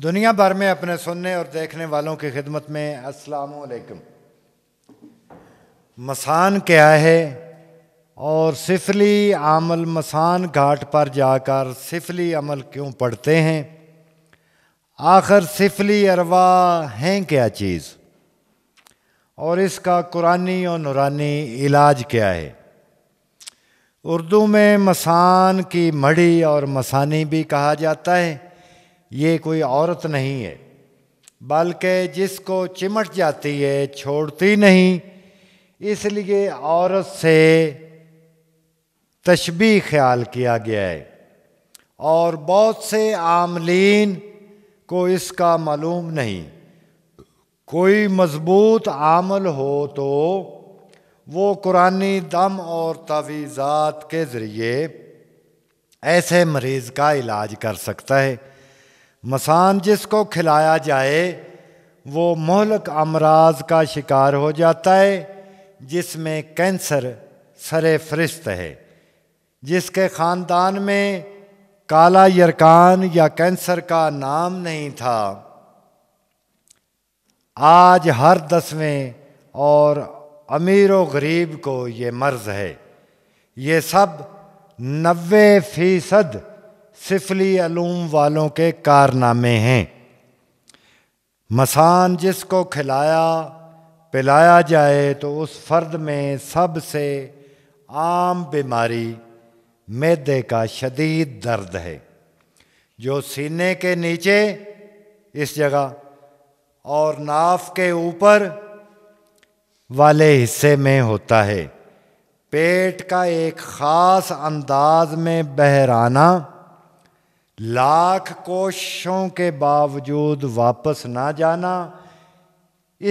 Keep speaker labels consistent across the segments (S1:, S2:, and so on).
S1: दुनिया भर में अपने सुनने और देखने वालों की खिदमत में असलकम मसान क्या है और सिफली आमल मसान घाट पर जाकर सिफली अमल क्यों पढ़ते हैं आखिर सिफली अरवा हैं क्या चीज़ और इसका कुरानी और नुरानी इलाज क्या है उर्दू में मसान की मड़ी और मसानी भी कहा जाता है ये कोई औरत नहीं है बल्कि जिसको चिमट जाती है छोड़ती नहीं इसलिए औरत से तशबी ख्याल किया गया है और बहुत से आमलिन को इसका मालूम नहीं कोई मजबूत आमल हो तो वो कुरानी दम और तवीज़ात के ज़रिए ऐसे मरीज़ का इलाज कर सकता है मसान जिसको खिलाया जाए वो मोहलक अमराज का शिकार हो जाता है जिसमें कैंसर सरे फहरिस्त है जिसके ख़ानदान में काला यरकान या कैंसर का नाम नहीं था आज हर दसवें और अमीर व गरीब को ये मर्ज़ है ये सब नबे फ़ीसद सिफली अलूम वालों के कारनामे हैं मसान जिसको खिलाया पिलाया जाए तो उस फ़र्द में सबसे आम बीमारी मैदे का शदीद दर्द है जो सीने के नीचे इस जगह और नाफ के ऊपर वाले हिस्से में होता है पेट का एक ख़ास अंदाज में बहराना लाख कोशों के बावजूद वापस ना जाना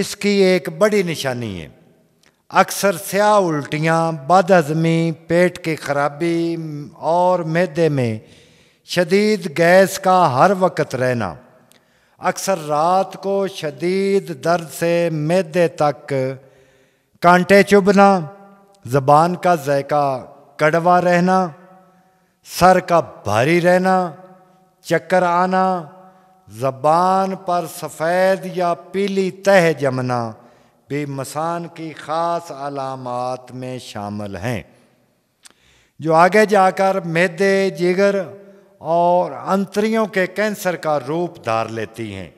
S1: इसकी एक बड़ी निशानी है अक्सर स्याह उल्टियाँ बद हजमी पेट की खराबी और मैदे में शदीद गैस का हर वक्त रहना अक्सर रात को शदीद दर्द से मैदे तक कांटे चुभना ज़बान का जायका कड़वा रहना सर का भारी रहना चक्कर आना जबान पर सफ़ेद या पीली तह जमना बेमसान की ख़ास अलामत में शामिल हैं जो आगे जाकर मैदे जिगर और अंतरियों के कैंसर का रूप धार लेती हैं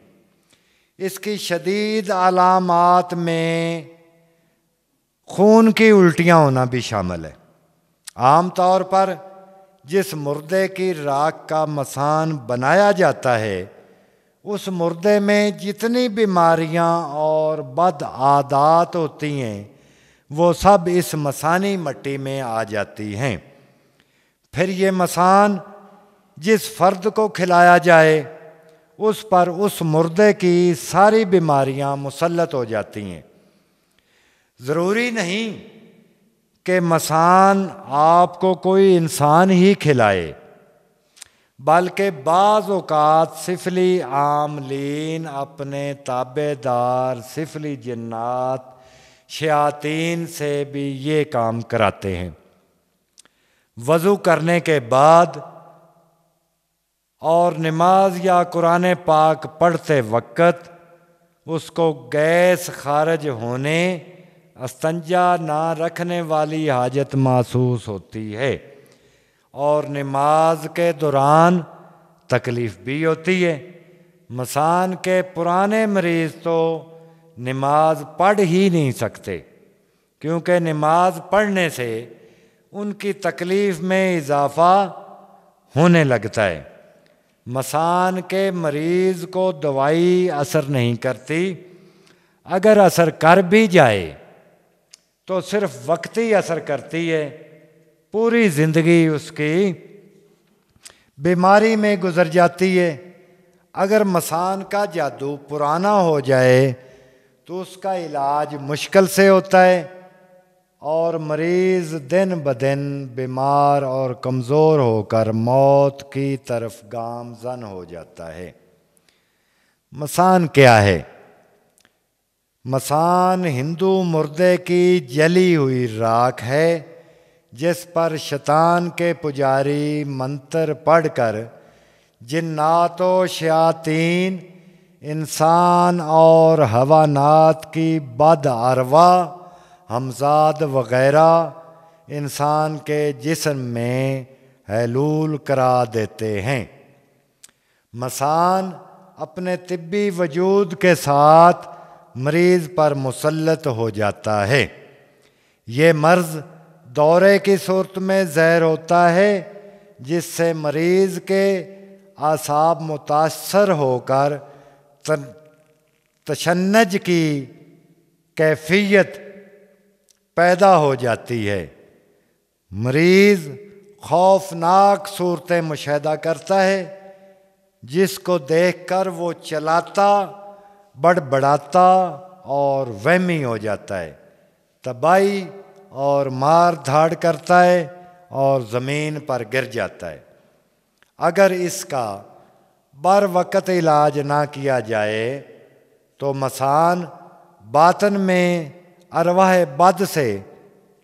S1: इसकी शदीद अलामत में खून की उल्टियाँ होना भी शामिल है आम तौर पर जिस मुर्दे की राख का मसान बनाया जाता है उस मुर्दे में जितनी बीमारियां और बद आदात होती हैं वो सब इस मसानी मट्टी में आ जाती हैं फिर ये मसान जिस फ़र्द को खिलाया जाए उस पर उस मुर्दे की सारी बीमारियां मुसलत हो जाती हैं ज़रूरी नहीं कि मसान आपको कोई इंसान ही खिलाए बल्कि बाज़ात सिफली आमलिन अपने ताबेदार सिफली जन्ात शयातीन से भी ये काम कराते हैं वज़ू करने के बाद और नमाज या कुरान पाक पढ़ते वक़्त उसको गैस खारज होने अस्तंजा ना रखने वाली हाजत महसूस होती है और नमाज के दौरान तकलीफ़ भी होती है मसान के पुराने मरीज़ तो नमाज पढ़ ही नहीं सकते क्योंकि नमाज पढ़ने से उनकी तकलीफ़ में इजाफा होने लगता है मसान के मरीज़ को दवाई असर नहीं करती अगर असर कर भी जाए तो सिर्फ वक्त ही असर करती है पूरी ज़िंदगी उसकी बीमारी में गुजर जाती है अगर मसान का जादू पुराना हो जाए तो उसका इलाज मुश्किल से होता है और मरीज़ दिन ब दिन बीमार और कमज़ोर होकर मौत की तरफ गामजन हो जाता है मसान क्या है मसान हिंदू मुर्दे की जली हुई राख है जिस पर शैतान के पुजारी मंत्र पढ़कर जिन्नात शयातीन इंसान और हवानात की बद अरवा हमजाद वगैरह इंसान के जिसम में हैलूल करा देते हैं मसान अपने तिब्बी वजूद के साथ मरीज पर मुसलत हो जाता है ये मर्ज़ दौरे की सूरत में जहर होता है जिससे मरीज़ के आसाब मुतासर होकर तशनज की कैफियत पैदा हो जाती है मरीज़ खौफनाक सूरतें मुशाह करता है जिसको देखकर वो चलाता बड़बड़ाता और वहमी हो जाता है तबाही और मार धाड़ करता है और ज़मीन पर गिर जाता है अगर इसका बर वक़्त इलाज ना किया जाए तो मसान बातन में अरवाह बद से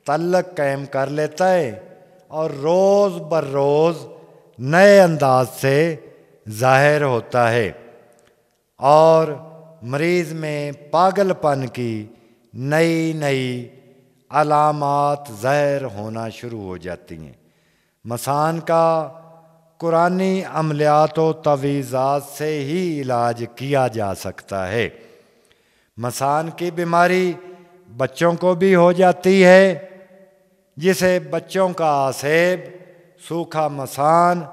S1: तल्लक कायम कर लेता है और रोज़ बर रोज़ नए अंदाज से ज़ाहिर होता है और मरीज में पागलपन की नई नई अलामत ज़हर होना शुरू हो जाती हैं मसान का कुरानी अमलियात तवीज़ात से ही इलाज किया जा सकता है मसान की बीमारी बच्चों को भी हो जाती है जिसे बच्चों का आसेब सूखा मसान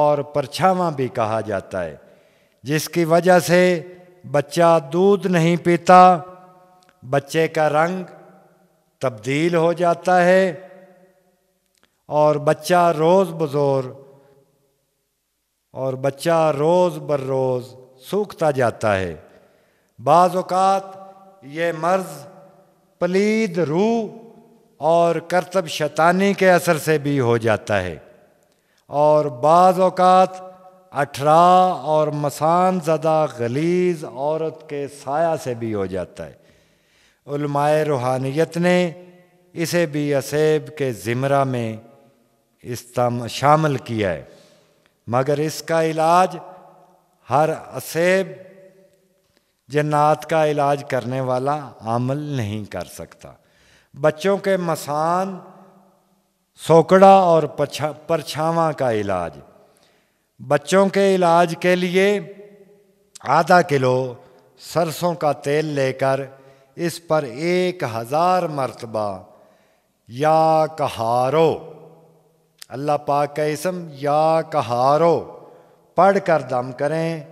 S1: और परछावा भी कहा जाता है जिसकी वजह से बच्चा दूध नहीं पीता बच्चे का रंग तब्दील हो जाता है और बच्चा रोज़ बज़ोर और बच्चा रोज़ बर रोज़ सूखता जाता है बाज़ात ये मर्ज़ पलीद रूह और करतब शतानी के असर से भी हो जाता है और बाज़ात अठरा और मसान ज़दा गलीज औरत के साया से भी हो जाता है उलमाए रूहानियत ने इसे भी असेब के ज़िमरा में इस शामिल किया है मगर इसका इलाज हर असेब जन्नात का इलाज करने वाला अमल नहीं कर सकता बच्चों के मसान सोकड़ा और परछावा का इलाज बच्चों के इलाज के लिए आधा किलो सरसों का तेल लेकर इस पर एक हज़ार मरतबा या कहारो अल्लाह पाक का इसम या कहारो पढ़ कर दम करें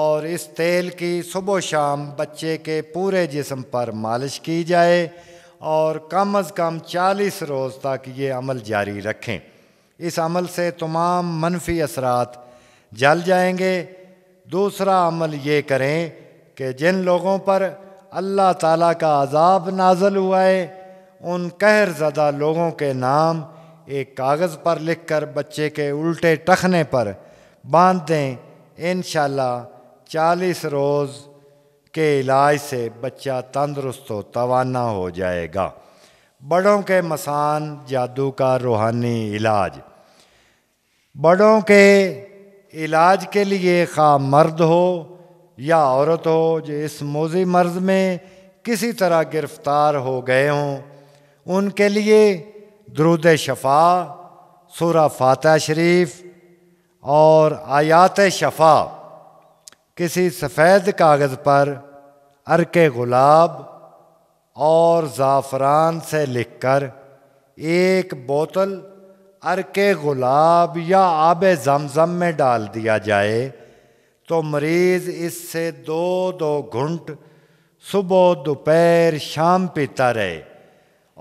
S1: और इस तेल की सुबह शाम बच्चे के पूरे जिस्म पर मालिश की जाए और कम अज़ कम चालीस रोज़ तक ये अमल जारी रखें इस अमल से तमाम मनफी असरात जल जाएंगे दूसरा अमल ये करें कि जिन लोगों पर अल्लाह ताला का अजाब नाजल हुआ है उन कहर ज़दा लोगों के नाम एक कागज़ पर लिख कर बच्चे के उल्टे टखने पर बांध दें इन चालीस रोज़ के इलाज से बच्चा तंदरुस्त हो तवाना हो जाएगा बड़ों के मसान जादू का रूहानी इलाज बड़ों के इलाज के लिए खा मर्द हो या औरत हो जो इस मोजी मर्ज में किसी तरह गिरफ्तार हो गए हों उनके लिए द्रुद शफा सूरा फातह शरीफ और आयात शफा किसी सफ़ेद कागज़ पर अरके गुलाब और ज़ाफ़रान से लिखकर एक बोतल अर के गुलाब या आब जमजम में डाल दिया जाए तो मरीज़ इससे दो दो घुंट सुबह दोपहर शाम पीता रहे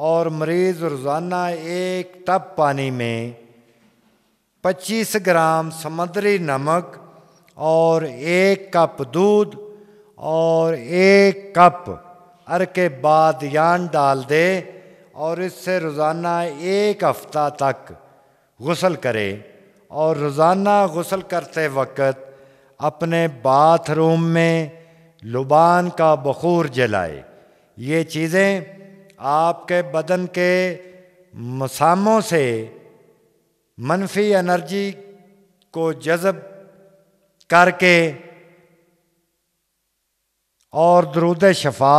S1: और मरीज़ रोज़ाना एक टप पानी में 25 ग्राम समुद्री नमक और एक कप दूध और एक कप अर के बाद यान डाल दे और इससे रोज़ाना एक हफ्ता तक गसल करे और रोज़ाना गसल करते वक्त अपने बाथरूम में लुबान का बखूर जलाए ये चीज़ें आपके बदन के मसामों से मनफी एनर्जी को जज़ब करके और दरुद शफा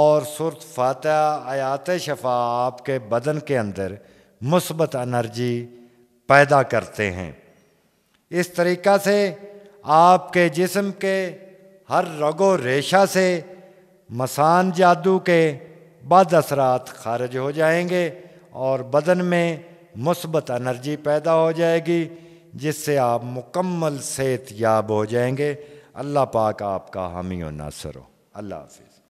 S1: और सुरत फातह आयात शफा आपके बदन के अंदर मुस्बत एनर्जी पैदा करते हैं इस तरीक़ा से आपके जिस्म के हर रगो रेशा से मसान जादू के बद असरात खारिज हो जाएंगे और बदन में मुस्बत एनर्जी पैदा हो जाएगी जिससे आप मुकम्मल सेहत याब हो जाएंगे अल्लाह पाक आपका हामी और नासर हो अल्लाह हाफि